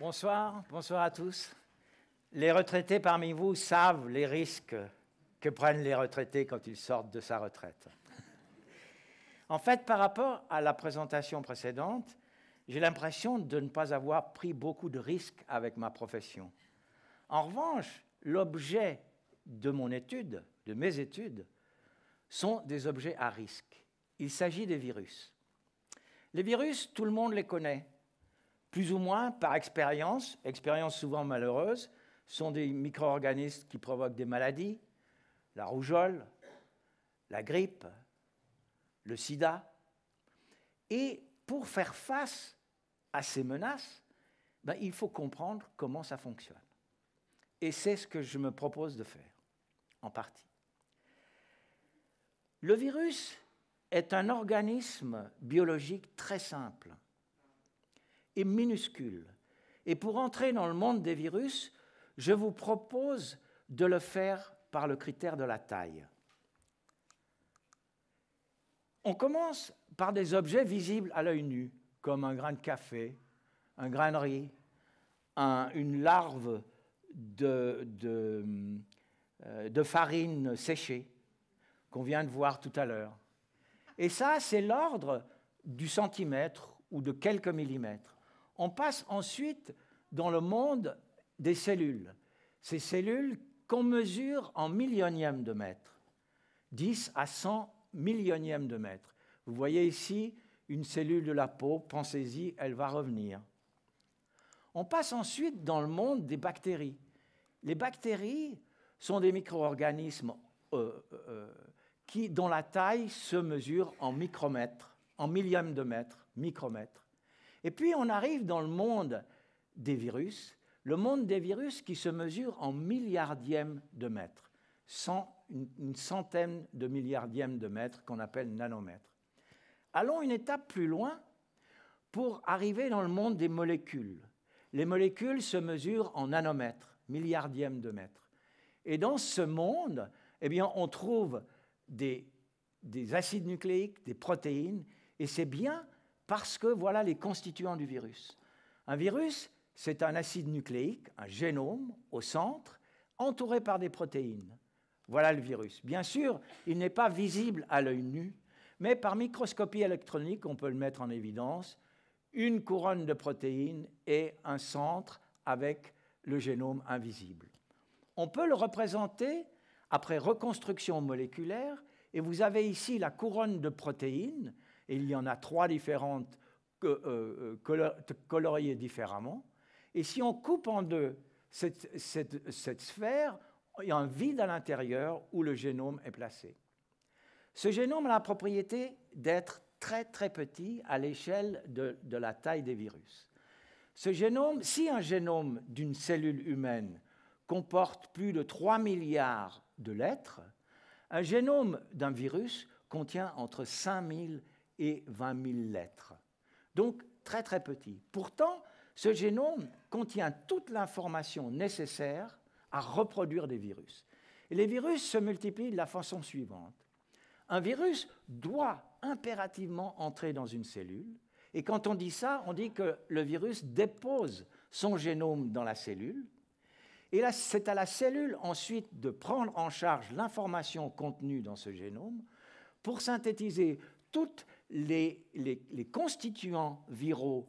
Bonsoir, bonsoir à tous. Les retraités parmi vous savent les risques que prennent les retraités quand ils sortent de sa retraite. en fait, par rapport à la présentation précédente, j'ai l'impression de ne pas avoir pris beaucoup de risques avec ma profession. En revanche, l'objet de mon étude, de mes études, sont des objets à risque. Il s'agit des virus. Les virus, tout le monde les connaît plus ou moins par expérience, expérience souvent malheureuse, sont des micro-organismes qui provoquent des maladies, la rougeole, la grippe, le sida. Et pour faire face à ces menaces, ben, il faut comprendre comment ça fonctionne. Et c'est ce que je me propose de faire, en partie. Le virus est un organisme biologique très simple, minuscule. Et pour entrer dans le monde des virus, je vous propose de le faire par le critère de la taille. On commence par des objets visibles à l'œil nu, comme un grain de café, un grain de riz, une larve de, euh, de farine séchée qu'on vient de voir tout à l'heure. Et ça, c'est l'ordre du centimètre ou de quelques millimètres. On passe ensuite dans le monde des cellules. Ces cellules qu'on mesure en millionième de mètre, 10 à 100 millionième de mètre. Vous voyez ici une cellule de la peau, pensez-y, elle va revenir. On passe ensuite dans le monde des bactéries. Les bactéries sont des micro-organismes euh, euh, qui, dont la taille se mesure en micromètres, en millième de mètre, micromètre. Et puis on arrive dans le monde des virus, le monde des virus qui se mesure en milliardième de mètre, une centaine de milliardièmes de mètre qu'on appelle nanomètres. Allons une étape plus loin pour arriver dans le monde des molécules. Les molécules se mesurent en nanomètres, milliardième de mètre. Et dans ce monde, eh bien, on trouve des, des acides nucléiques, des protéines, et c'est bien parce que voilà les constituants du virus. Un virus, c'est un acide nucléique, un génome au centre, entouré par des protéines. Voilà le virus. Bien sûr, il n'est pas visible à l'œil nu, mais par microscopie électronique, on peut le mettre en évidence, une couronne de protéines et un centre avec le génome invisible. On peut le représenter après reconstruction moléculaire, et vous avez ici la couronne de protéines et il y en a trois différentes euh, euh, coloriées différemment. Et si on coupe en deux cette, sphère, il y a un vide à l'intérieur où le génome est placé. Ce génome a la propriété d'être très très petit à l'échelle de, de, la taille des virus. Ce génome, si un génome d'une cellule humaine comporte plus de 3 milliards de lettres, un génome d'un virus contient entre 5000 et 20 000 lettres. Donc très très petit. Pourtant, ce génome contient toute l'information nécessaire à reproduire des virus. Et les virus se multiplient de la façon suivante. Un virus doit impérativement entrer dans une cellule. Et quand on dit ça, on dit que le virus dépose son génome dans la cellule. Et là, c'est à la cellule ensuite de prendre en charge l'information contenue dans ce génome pour synthétiser toutes les, constituants viraux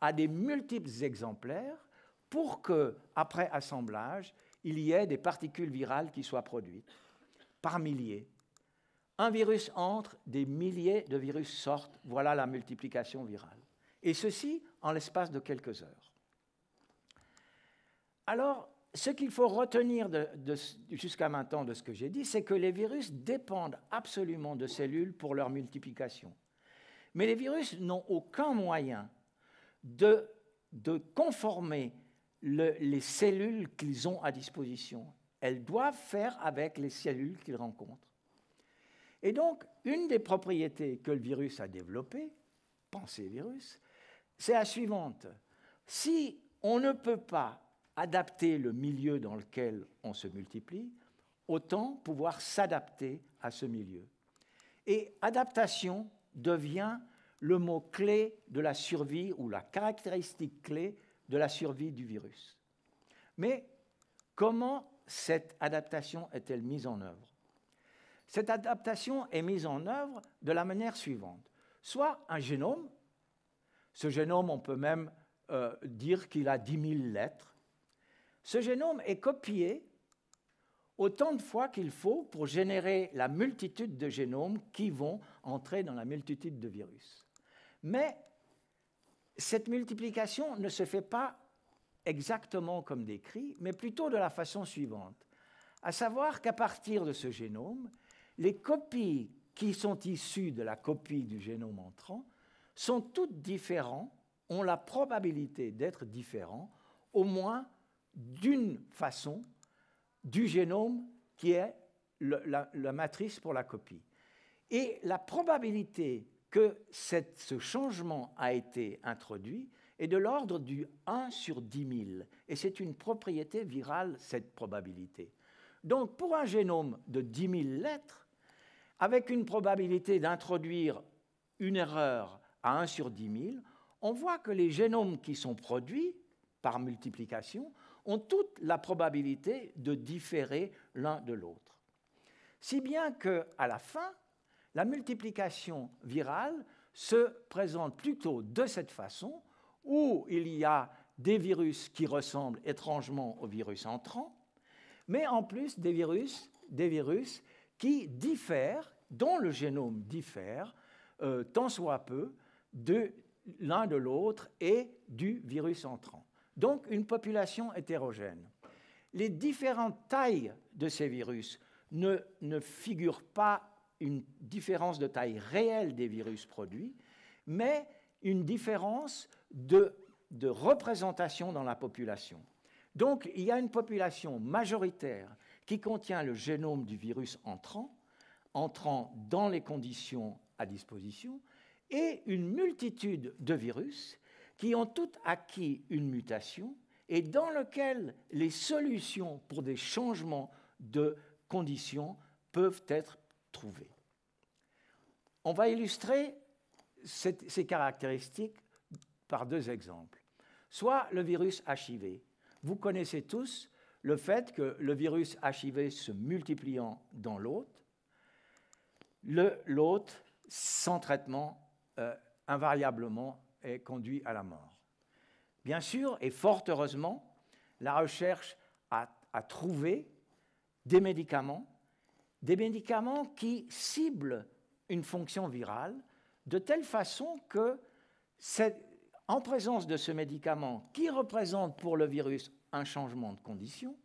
à des multiples exemplaires pour que, après assemblage, il y ait des particules virales qui soient produites par milliers. Un virus entre, des milliers de virus sortent. Voilà la multiplication virale. Et ceci en l'espace de quelques heures. Alors, ce qu'il faut retenir jusqu'à maintenant de ce que j'ai dit, c'est que les virus dépendent absolument de cellules pour leur multiplication. Mais les virus n'ont aucun moyen de, de conformer les cellules qu'ils ont à disposition. Elles doivent faire avec les cellules qu'ils rencontrent. Et donc, une des propriétés que le virus a développées, pensez virus, c'est la suivante. Si on ne peut pas adapter le milieu dans lequel on se multiplie, autant pouvoir s'adapter à ce milieu. Et adaptation devient le mot clé de la survie ou la caractéristique clé de la survie du virus. Mais comment cette adaptation est-elle mise en œuvre Cette adaptation est mise en œuvre de la manière suivante. Soit un génome, ce génome on peut même euh, dire qu'il a 10 000 lettres, ce génome est copié autant de fois qu'il faut pour générer la multitude de génomes qui vont entrer dans la multitude de virus. Mais cette multiplication ne se fait pas exactement comme décrit, mais plutôt de la façon suivante. À savoir qu'à partir de ce génome, les copies qui sont issues de la copie du génome entrant sont toutes différentes, ont la probabilité d'être différentes, au moins d'une façon du génome qui est la, matrice pour la copie. Et la probabilité que ce changement a été introduit est de l'ordre du 1 sur 10 000. Et c'est une propriété virale, cette probabilité. Donc pour un génome de 10 000 lettres, avec une probabilité d'introduire une erreur à 1 sur 10 000, on voit que les génomes qui sont produits par multiplication ont toute la probabilité de différer l'un de l'autre. Si bien que, à la fin, la multiplication virale se présente plutôt de cette façon, où il y a des virus qui ressemblent étrangement au virus entrant, mais en plus des virus, des virus qui diffèrent, dont le génome diffère, euh, tant soit peu, de l'un de l'autre et du virus entrant. Donc une population hétérogène. Les différentes tailles de ces virus ne, figurent pas une différence de taille réelle des virus produits, mais une différence de représentation dans la population. Donc il y a une population majoritaire qui contient le génome du virus entrant, entrant dans les conditions à disposition, et une multitude de virus qui ont toutes acquis une mutation et dans lequel les solutions pour des changements de conditions peuvent être trouvées. On va illustrer ces caractéristiques par deux exemples. Soit le virus HIV. Vous connaissez tous le fait que le virus HIV se multipliant dans l'hôte, l'hôte, sans traitement, euh, invariablement est conduit à la mort. Bien sûr, et fort heureusement, la recherche a, trouvé des médicaments, des médicaments qui ciblent une fonction virale de telle façon que, en présence de ce médicament qui représente pour le virus un changement de condition,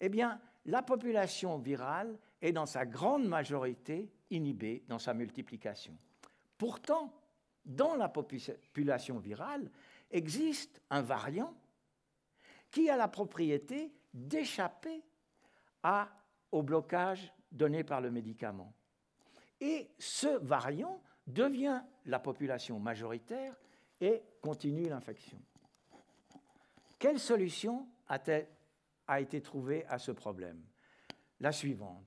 eh bien, la population virale est dans sa grande majorité inhibée dans sa multiplication. Pourtant, dans la population virale existe un variant qui a la propriété d'échapper au blocage donné par le médicament. Et ce variant devient la population majoritaire et continue l'infection. Quelle solution a, a été trouvée à ce problème La suivante.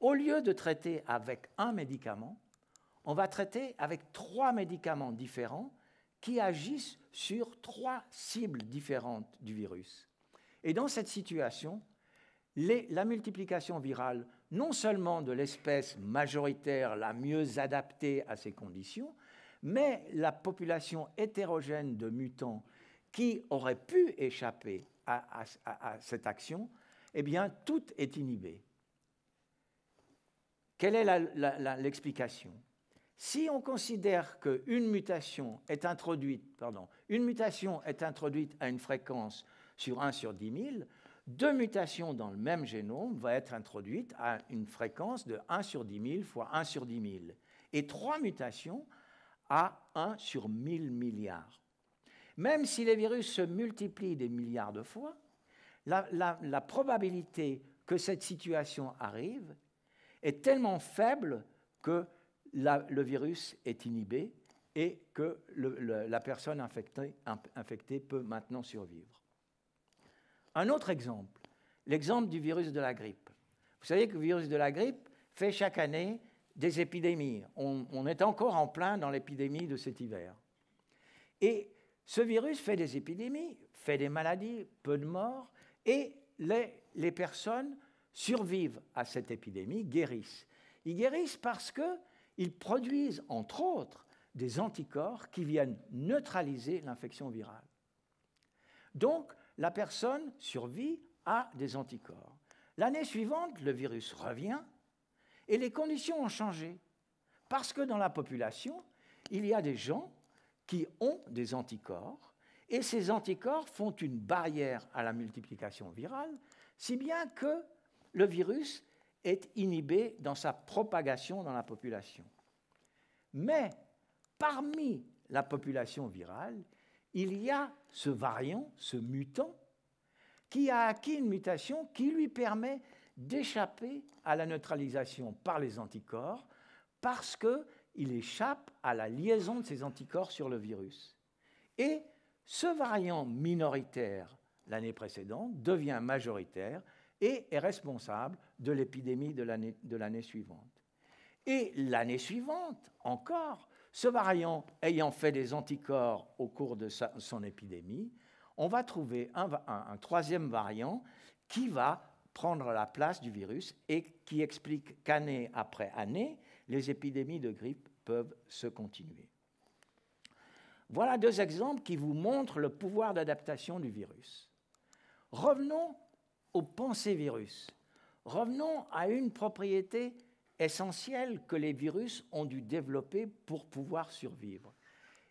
Au lieu de traiter avec un médicament, on va traiter avec trois médicaments différents qui agissent sur trois cibles différentes du virus. Et dans cette situation, la multiplication virale, non seulement de l'espèce majoritaire la mieux adaptée à ces conditions, mais la population hétérogène de mutants qui aurait pu échapper à, cette action, eh bien, tout est inhibé. Quelle est l'explication si on considère qu'une mutation est introduite, pardon, une mutation est introduite à une fréquence sur 1 sur 10 000, deux mutations dans le même génome vont être introduites à une fréquence de 1 sur 10 000 fois 1 sur 10 000, et trois mutations à 1 sur 1000 milliards. Même si les virus se multiplient des milliards de fois, la, la probabilité que cette situation arrive est tellement faible que le virus est inhibé et que la personne infectée, peut maintenant survivre. Un autre exemple, l'exemple du virus de la grippe. Vous savez que le virus de la grippe fait chaque année des épidémies. On, est encore en plein dans l'épidémie de cet hiver. Et ce virus fait des épidémies, fait des maladies, peu de morts, et les personnes survivent à cette épidémie, guérissent. Ils guérissent parce que ils produisent, entre autres, des anticorps qui viennent neutraliser l'infection virale. Donc, la personne survit à des anticorps. L'année suivante, le virus revient et les conditions ont changé. Parce que dans la population, il y a des gens qui ont des anticorps et ces anticorps font une barrière à la multiplication virale, si bien que le virus est inhibé dans sa propagation dans la population. Mais parmi la population virale, il y a ce variant, ce mutant, qui a acquis une mutation qui lui permet d'échapper à la neutralisation par les anticorps parce qu'il échappe à la liaison de ces anticorps sur le virus. Et ce variant minoritaire l'année précédente devient majoritaire et est responsable de l'épidémie de l'année suivante. Et l'année suivante, encore, ce variant ayant fait des anticorps au cours de son épidémie, on va trouver un, un, un, troisième variant qui va prendre la place du virus et qui explique qu'année après année, les épidémies de grippe peuvent se continuer. Voilà deux exemples qui vous montrent le pouvoir d'adaptation du virus. Revenons aux pensées virus. Revenons à une propriété essentielle que les virus ont dû développer pour pouvoir survivre.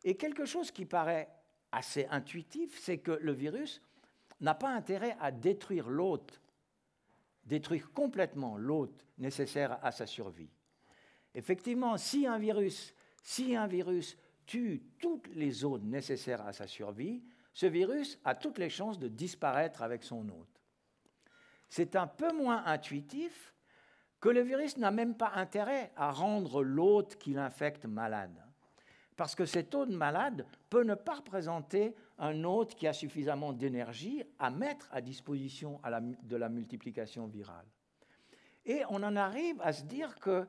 Et quelque chose qui paraît assez intuitif, c'est que le virus n'a pas intérêt à détruire l'hôte, détruire complètement l'hôte nécessaire à sa survie. Effectivement, si un virus, si un virus tue toutes les zones nécessaires à sa survie, ce virus a toutes les chances de disparaître avec son hôte. C'est un peu moins intuitif que le virus n'a même pas intérêt à rendre l'hôte qu'il infecte malade. Parce que cet hôte malade peut ne pas représenter un hôte qui a suffisamment d'énergie à mettre à disposition de la multiplication virale. Et on en arrive à se dire que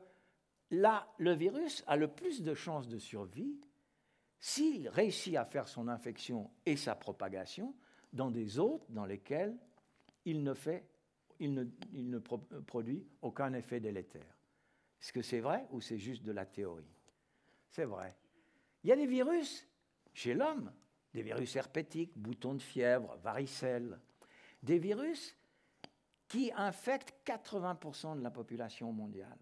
là, le virus a le plus de chances de survie s'il réussit à faire son infection et sa propagation dans des hôtes dans lesquels il ne fait il ne, produit aucun effet délétère. Est-ce que c'est vrai ou c'est juste de la théorie C'est vrai. Il y a des virus chez l'homme, des virus herpétiques, boutons de fièvre, varicelles, des virus qui infectent 80% de la population mondiale.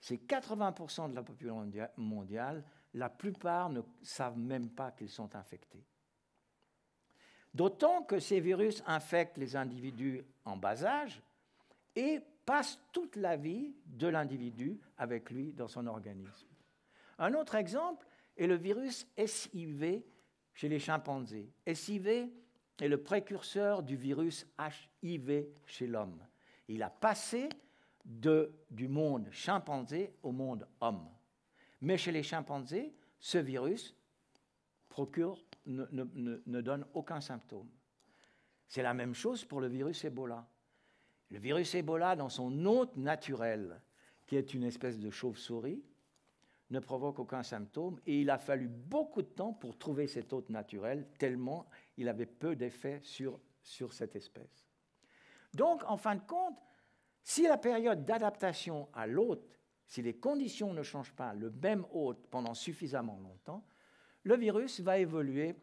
Ces 80% de la population mondiale, la plupart ne savent même pas qu'ils sont infectés. D'autant que ces virus infectent les individus en bas âge et passent toute la vie de l'individu avec lui dans son organisme. Un autre exemple est le virus SIV chez les chimpanzés. SIV est le précurseur du virus HIV chez l'homme. Il a passé de, du monde chimpanzé au monde homme. Mais chez les chimpanzés, ce virus procure ne, donne aucun symptôme. C'est la même chose pour le virus Ebola. Le virus Ebola, dans son hôte naturel, qui est une espèce de chauve-souris, ne provoque aucun symptôme et il a fallu beaucoup de temps pour trouver cet hôte naturel, tellement il avait peu d'effet sur, sur cette espèce. Donc, en fin de compte, si la période d'adaptation à l'hôte, si les conditions ne changent pas, le même hôte pendant suffisamment longtemps, le virus va évoluer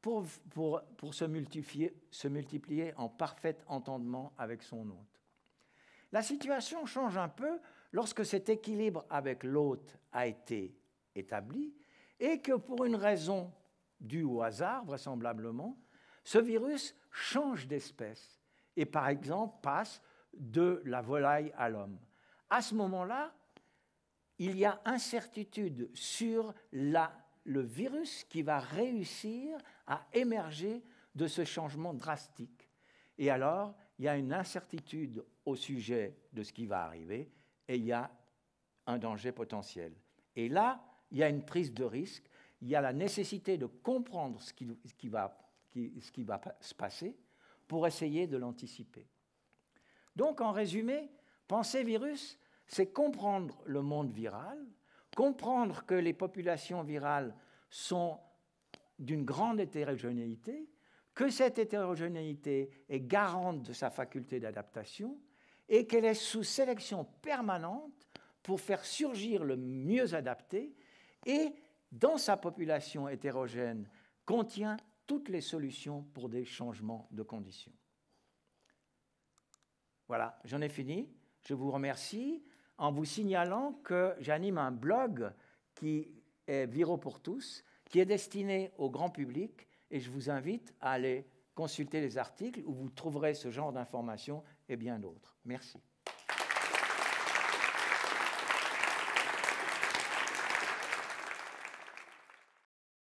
pour, pour, pour se, multiplier, se multiplier en parfait entendement avec son hôte. La situation change un peu lorsque cet équilibre avec l'hôte a été établi et que pour une raison due au hasard, vraisemblablement, ce virus change d'espèce et par exemple passe de la volaille à l'homme. À ce moment-là, il y a incertitude sur la le virus qui va réussir à émerger de ce changement drastique. Et alors, il y a une incertitude au sujet de ce qui va arriver et il y a un danger potentiel. Et là, il y a une prise de risque, il y a la nécessité de comprendre ce qui, ce qui va se passer pour essayer de l'anticiper. Donc, en résumé, penser virus, c'est comprendre le monde viral, comprendre que les populations virales sont d'une grande hétérogénéité, que cette hétérogénéité est garante de sa faculté d'adaptation et qu'elle est sous sélection permanente pour faire surgir le mieux adapté et, dans sa population hétérogène, contient toutes les solutions pour des changements de conditions. Voilà, j'en ai fini. Je vous remercie en vous signalant que j'anime un blog qui est Viro pour tous, qui est destiné au grand public, et je vous invite à aller consulter les articles où vous trouverez ce genre d'informations et bien d'autres. Merci.